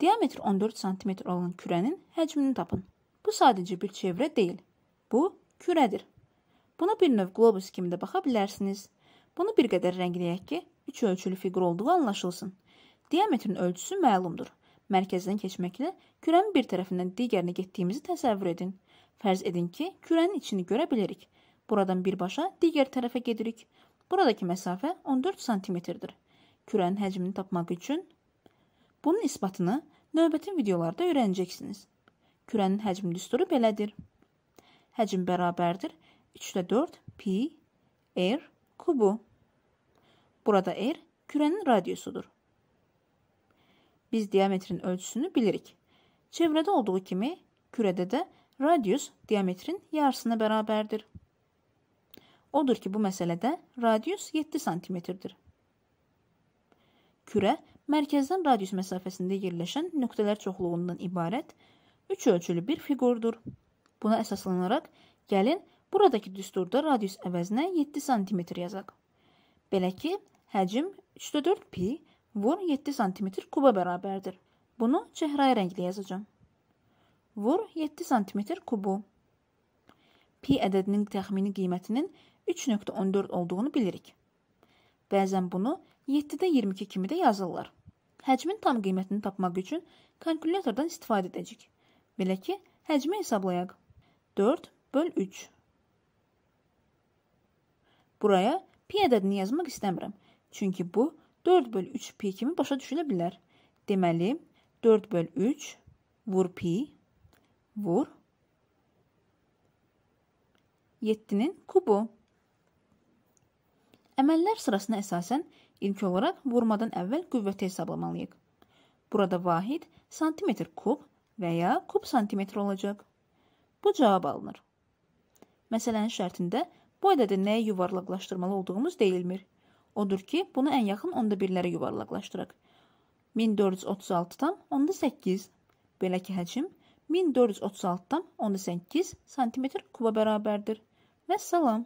Diametr 14 sm olan kürənin həcmini tapın. Bu sadəcə bir çevrə deyil. Bu kürədir. Buna bir növ qlobus kimi də baxa bilərsiniz. Bunu bir qədər rəngləyək ki, üç ölçülü fiqur olduğu anlaşılsın. Diametrin ölçüsü məlumdur. Mərkəzdən keçməklə kürənin bir tərəfindən digərinə getdiyimizi təsəvvür edin. Fərz edin ki, kürənin içini görə bilərik. Buradan birbaşa digər tərəfə gedirik. Buradakı məsafə 14 sm-dir. Kürənin həcmini tapmaq üçün bunun isbatını Növbəti videolarda öyrənəcəksiniz. Kürənin həcm düsturu belədir. Həcm bərabərdir 3-də 4 pi r kubu. Burada r kürənin radiusudur. Biz diametrin ölçüsünü bilirik. Çevrədə olduğu kimi kürədə də radius diametrin yarısına bərabərdir. Odur ki, bu məsələdə radius 7 sm-dir. Kürə mərkəzdən radius məsafəsində yerləşən nöqtələr çoxluğundan ibarət üç ölçülü bir fiqurdur. Buna əsaslanaraq gəlin buradakı düsturda radius əvəzinə 7 sm yazaq. Belə ki, həcm 3/4 pi vur 7 sm kuba bərabərdir. Bunu çəhrayı rənglə yazacağam. Vur 7 sm kubu. Pi ədədinin təxmini qiymətinin 3.14 olduğunu bilirik. Bəzən bunu 7-də 22 kimi də yazırlar. Həcmin tam qiymətini tapmaq üçün kalkulyatordan istifadə edəcək. Belə ki, həcmi hesablayaq. 4 böl 3. Buraya pi ədədini yazmaq istəmirəm. Çünki bu 4 böl 3 pi kimi başa düşülə bilər. Deməli, 4 böl 3 vur pi vur 7-nin kubu. Əməllər sırasına əsasən ilk olaraq vurmadan əvvəl qüvvəti hesablamalıyıq. Burada vahid santimetr kub və ya kub santimetr olacaq. Bu cavab alınır. Məsələnin şərtində bu ədədi nəyə yuvarlaqlaşdırmalı olduğumuz deyilmir. Odur ki, bunu ən yaxın onda birlərə yuvarlaqlaşdıraq. 1436,8 Belə ki, həcm 1436,8 sm kuba bərabərdir. Və salam.